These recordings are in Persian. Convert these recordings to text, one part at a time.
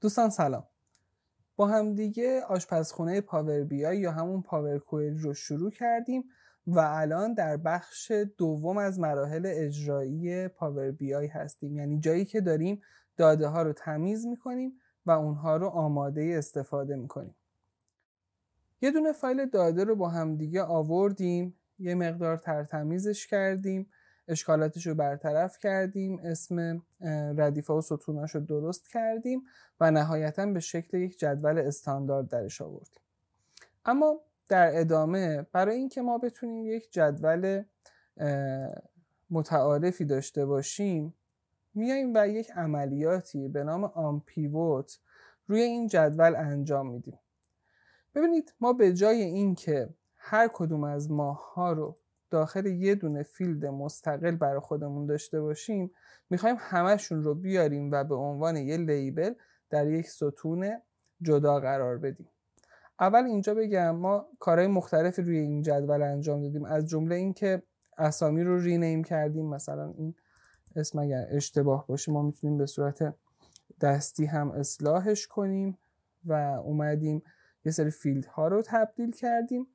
دوستان سلام با همدیگه آشپزخونه پاور بیای یا همون پاور کوئل رو شروع کردیم و الان در بخش دوم از مراحل اجرایی پاور آی هستیم یعنی جایی که داریم داده ها رو تمیز میکنیم و اونها رو آماده استفاده میکنیم یه دونه فایل داده رو با همدیگه آوردیم یه مقدار ترتمیزش کردیم اشکالاتش رو برطرف کردیم اسم ردیفه و ستوناش رو درست کردیم و نهایتا به شکل یک جدول استاندارد درش آوردیم اما در ادامه برای اینکه ما بتونیم یک جدول متعارفی داشته باشیم میاییم و یک عملیاتی به نام آن پیوت روی این جدول انجام میدیم ببینید ما به جای اینکه هر کدوم از ها رو داخل یه دونه فیلد مستقل برای خودمون داشته باشیم میخوایم همهشون رو بیاریم و به عنوان یه لیبل در یک ستون جدا قرار بدیم اول اینجا بگم ما کارهای مختلفی روی این جدول انجام دادیم از جمله اینکه اسامی رو رینیم کردیم مثلا این اسم اگر اشتباه باشه ما میتونیم به صورت دستی هم اصلاحش کنیم و اومدیم یه سری فیلد ها رو تبدیل کردیم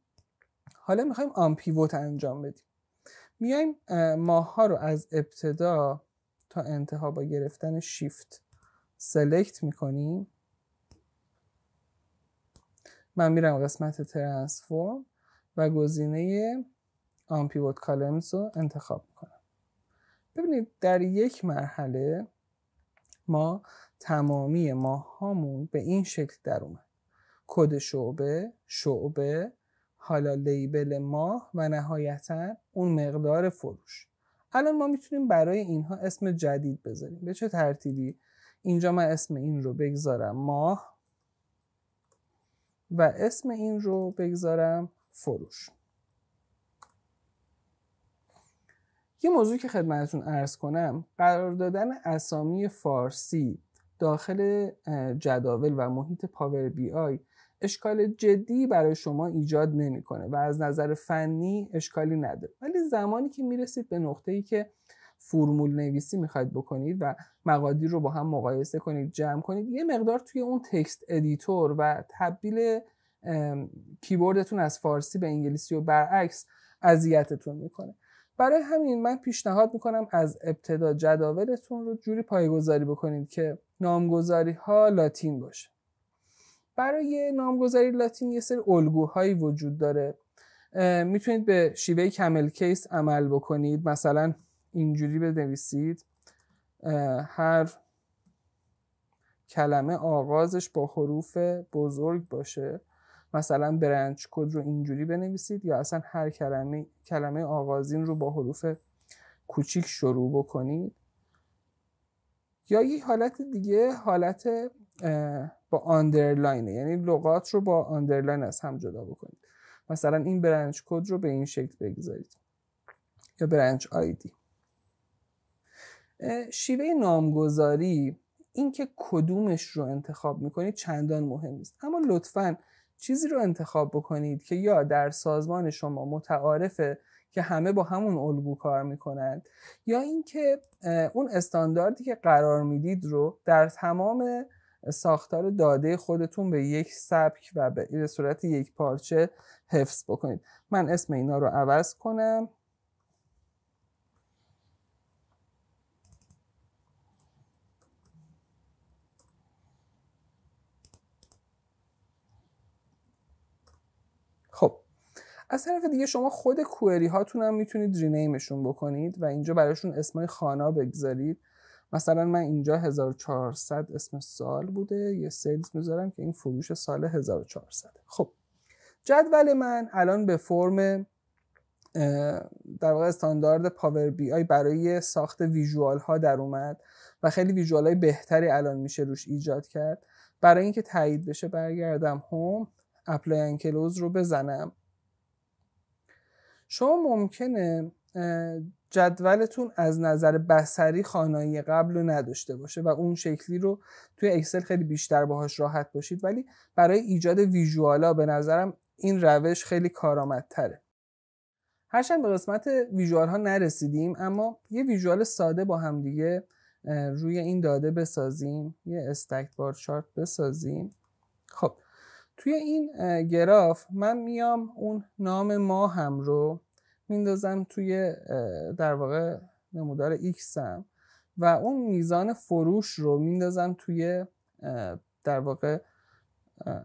حالا میخوایم آن پیوت انجام بدیم میایم ماه ها رو از ابتدا تا انتها با گرفتن شیفت سلکت میکنیم من میرم قسمت ترانسفورم و گزینه آن پیوت کالمز رو انتخاب میکنم ببینید در یک مرحله ما تمامی ماهامون به این شکل در اومد کد شعبه شعبه حالا لیبل ماه و نهایتا اون مقدار فروش الان ما میتونیم برای اینها اسم جدید بذاریم به چه ترتیبی اینجا من اسم این رو بگذارم ماه و اسم این رو بگذارم فروش یه موضوعی که خدمتتون ارز کنم قرار دادن اسامی فارسی داخل جداول و محیط پاور بی آی اشکال جدی برای شما ایجاد نمیکنه و از نظر فنی اشکالی نداره ولی زمانی که میرسید به نقطه ای که فرمول نویسی میخواید بکنید و مقادیر رو با هم مقایسه کنید جمع کنید یه مقدار توی اون تکست ادیتور و تبدیل کیبوردتون از فارسی به انگلیسی و برعکس اذیتتون میکنه برای همین من پیشنهاد میکنم از ابتدا جداولتون رو جوری پایگذاری بکنید که نامگذاری ها لاتین باشه برای نامگذاری لاتین یه سری الگوهایی وجود داره میتونید به شیوه کمل کیس عمل بکنید مثلا اینجوری بنویسید هر کلمه آغازش با حروف بزرگ باشه مثلا برنچ کد رو اینجوری بنویسید یا اصلا هر کلمه کلمه آغازین رو با حروف کوچیک شروع بکنید یا یه حالت دیگه حالت با آندرلاینه یعنی لغات رو با آندرلاین از هم جدا بکنید مثلا این برنج کد رو به این شکل بگذارید یا برنج آیدی شیوه نامگذاری اینکه کدومش رو انتخاب میکنید چندان مهم نیست اما لطفا چیزی رو انتخاب بکنید که یا در سازمان شما متعارفه که همه با همون الگو کار میکنند یا اینکه اون استانداردی که قرار میدید رو در تمام ساختار داده خودتون به یک سبک و به صورت یک پارچه حفظ بکنید من اسم اینا رو عوض کنم خب از طرف دیگه شما خود کوئری هاتون هم میتونید رینیمشون بکنید و اینجا براشون اسمای خانه بگذارید مثلا من اینجا 1400 اسم سال بوده یه سیلز میذارم که این فروش سال 1400 خب جدول من الان به فرم در واقع استاندارد پاور بی آی برای ساخت ویژوال ها در اومد و خیلی ویژوال های بهتری الان میشه روش ایجاد کرد برای اینکه تایید بشه برگردم هوم اپلای کلوز رو بزنم شما ممکنه جدولتون از نظر بسری خانایی قبل رو نداشته باشه و اون شکلی رو توی اکسل خیلی بیشتر باهاش راحت باشید ولی برای ایجاد ویژوالا به نظرم این روش خیلی کارآمدتره هرچند به قسمت ویژوال ها نرسیدیم اما یه ویژوال ساده با هم دیگه روی این داده بسازیم یه استک بار چارت بسازیم خب توی این گراف من میام اون نام هم رو میندازم توی در واقع نمودار X هم و اون میزان فروش رو میندازم توی در واقع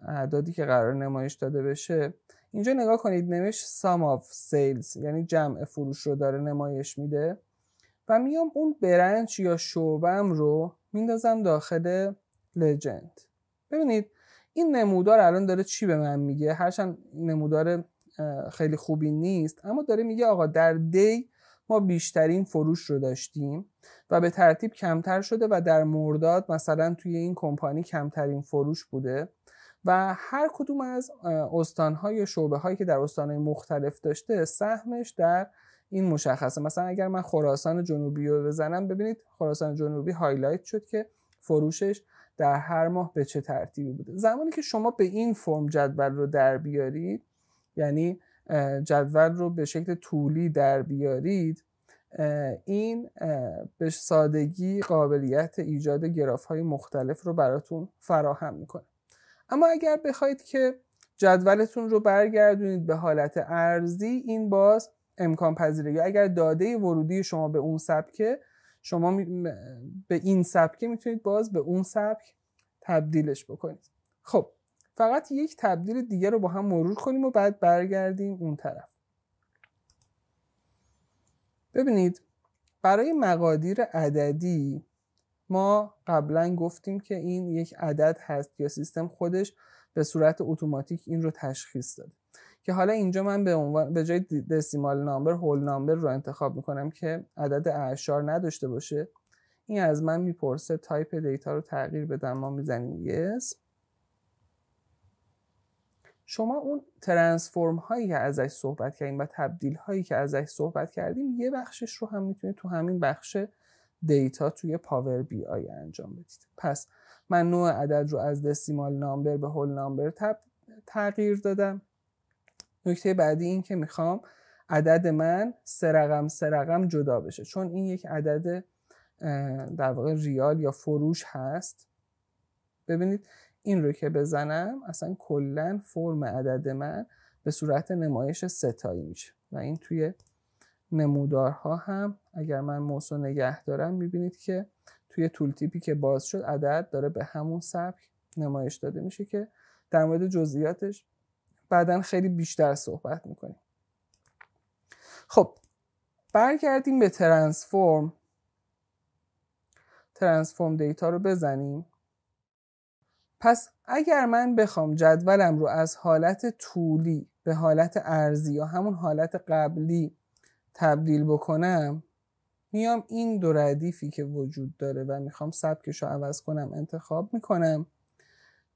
اعدادی که قرار نمایش داده بشه اینجا نگاه کنید نمیشه sum of sales یعنی جمع فروش رو داره نمایش میده و میام اون برنچ یا شعبم رو میندازم داخل لجند ببینید این نمودار الان داره چی به من میگه هرچند نمودار خیلی خوبی نیست اما داره میگه آقا در دی ما بیشترین فروش رو داشتیم و به ترتیب کمتر شده و در مرداد مثلا توی این کمپانی کمترین فروش بوده و هر کدوم از استانهای شعبه هایی که در استانهای مختلف داشته سهمش در این مشخصه مثلا اگر من خراسان جنوبی رو بزنم ببینید خراسان جنوبی هایلایت شد که فروشش در هر ماه به چه ترتیبی بوده زمانی که شما به این فرم جدول رو در بیارید یعنی جدول رو به شکل طولی در بیارید این به سادگی قابلیت ایجاد گراف های مختلف رو براتون فراهم میکنه اما اگر بخواید که جدولتون رو برگردونید به حالت ارزی این باز امکان پذیره یا اگر داده ورودی شما به اون سبکه شما به این سبکه میتونید باز به اون سبک تبدیلش بکنید خب فقط یک تبدیل دیگر رو با هم مرور کنیم و بعد برگردیم اون طرف ببینید برای مقادیر عددی ما قبلا گفتیم که این یک عدد هست یا سیستم خودش به صورت اتوماتیک این رو تشخیص داده که حالا اینجا من به, عنوان به جای دسیمال نامبر هول نامبر رو انتخاب میکنم که عدد اعشار نداشته باشه این از من میپرسه تایپ دیتا رو تغییر بدم ما میزنیم yes شما اون ترانسفورم هایی که ازش صحبت کردیم و تبدیل هایی که ازش صحبت کردیم یه بخشش رو هم میتونید تو همین بخش دیتا توی پاور بی آی انجام بدید پس من نوع عدد رو از دسیمال نامبر به هول نامبر تغییر دادم نکته بعدی این که میخوام عدد من سه رقم سه رقم جدا بشه چون این یک عدد در واقع ریال یا فروش هست ببینید این رو که بزنم اصلا کلا فرم عدد من به صورت نمایش ستایی میشه و این توی نمودارها هم اگر من موسو رو نگه دارم میبینید که توی طول تیپی که باز شد عدد داره به همون سبک نمایش داده میشه که در مورد جزئیاتش بعدا خیلی بیشتر صحبت میکنیم خب برگردیم به ترانسفورم ترانسفورم دیتا رو بزنیم پس اگر من بخوام جدولم رو از حالت طولی به حالت ارزی یا همون حالت قبلی تبدیل بکنم میام این دو ردیفی که وجود داره و میخوام سبکش رو عوض کنم انتخاب میکنم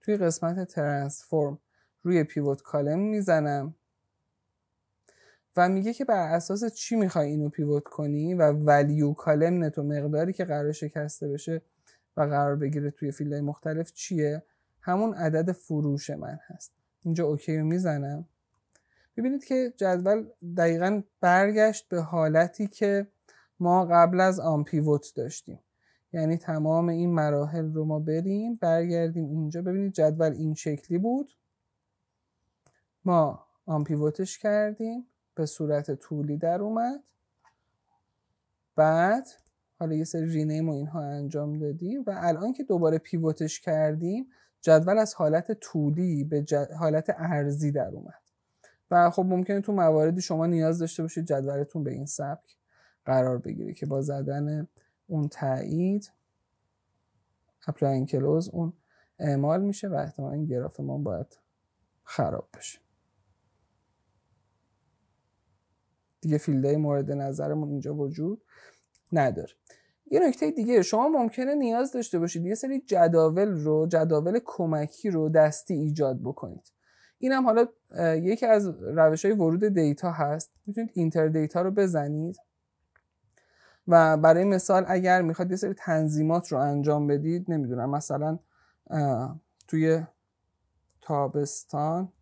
توی قسمت ترانسفورم روی پیوت کالم میزنم و میگه که بر اساس چی میخوای اینو پیوت کنی و ولیو کالم نتو مقداری که قرار شکسته بشه و قرار بگیره توی فیلدهای مختلف چیه همون عدد فروش من هست اینجا اوکی رو میزنم ببینید که جدول دقیقا برگشت به حالتی که ما قبل از آن پیوت داشتیم یعنی تمام این مراحل رو ما بریم برگردیم اینجا ببینید جدول این شکلی بود ما آن پیوتش کردیم به صورت طولی در اومد بعد حالا یه سری رینیم و اینها انجام دادیم و الان که دوباره پیوتش کردیم جدول از حالت طولی به حالت ارزی در اومد و خب ممکنه تو مواردی شما نیاز داشته باشید جدولتون به این سبک قرار بگیره که با زدن اون تایید اپلاین کلوز اون اعمال میشه و احتمالا این گراف ما باید خراب بشه دیگه فیلدهای مورد نظرمون اینجا وجود نداره یه نکته دیگه شما ممکنه نیاز داشته باشید یه سری جداول رو جداول کمکی رو دستی ایجاد بکنید این هم حالا یکی از روش های ورود دیتا هست میتونید اینتر دیتا رو بزنید و برای مثال اگر میخواد یه سری تنظیمات رو انجام بدید نمیدونم مثلا توی تابستان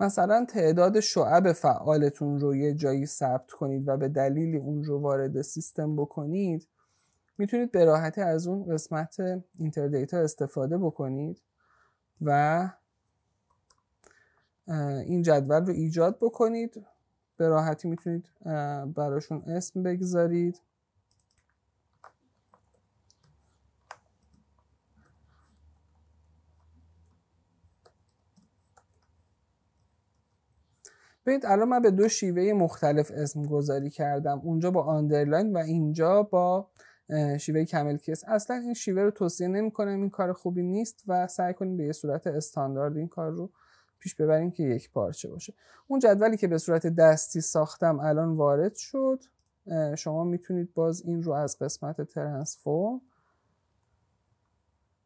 مثلا تعداد شعب فعالتون رو یه جایی ثبت کنید و به دلیلی اون رو وارد سیستم بکنید میتونید به راحتی از اون قسمت اینتردیتا استفاده بکنید و این جدول رو ایجاد بکنید به راحتی میتونید براشون اسم بگذارید ببینید الان من به دو شیوه مختلف اسم گذاری کردم اونجا با آندرلاین و اینجا با شیوه کمل کیس اصلا این شیوه رو توصیه نمی کنم این کار خوبی نیست و سعی کنیم به یه صورت استاندارد این کار رو پیش ببریم که یک پارچه باشه اون جدولی که به صورت دستی ساختم الان وارد شد شما میتونید باز این رو از قسمت ترانسفورم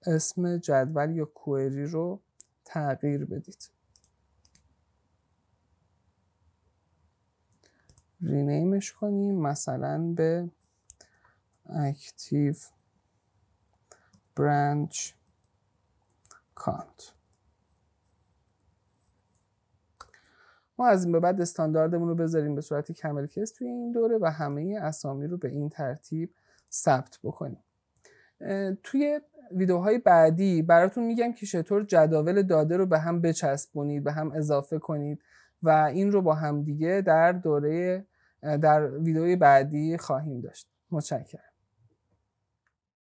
اسم جدول یا کوئری رو تغییر بدید رینیمش کنیم مثلا به اکتیو برانچ کانت ما از این به بعد استانداردمون رو بذاریم به صورت کمل توی این دوره و همه اسامی رو به این ترتیب ثبت بکنیم توی ویدیوهای بعدی براتون میگم که چطور جداول داده رو به هم بچسبونید به هم اضافه کنید و این رو با همدیگه در دوره در ویدئوی بعدی خواهیم داشت متشکرم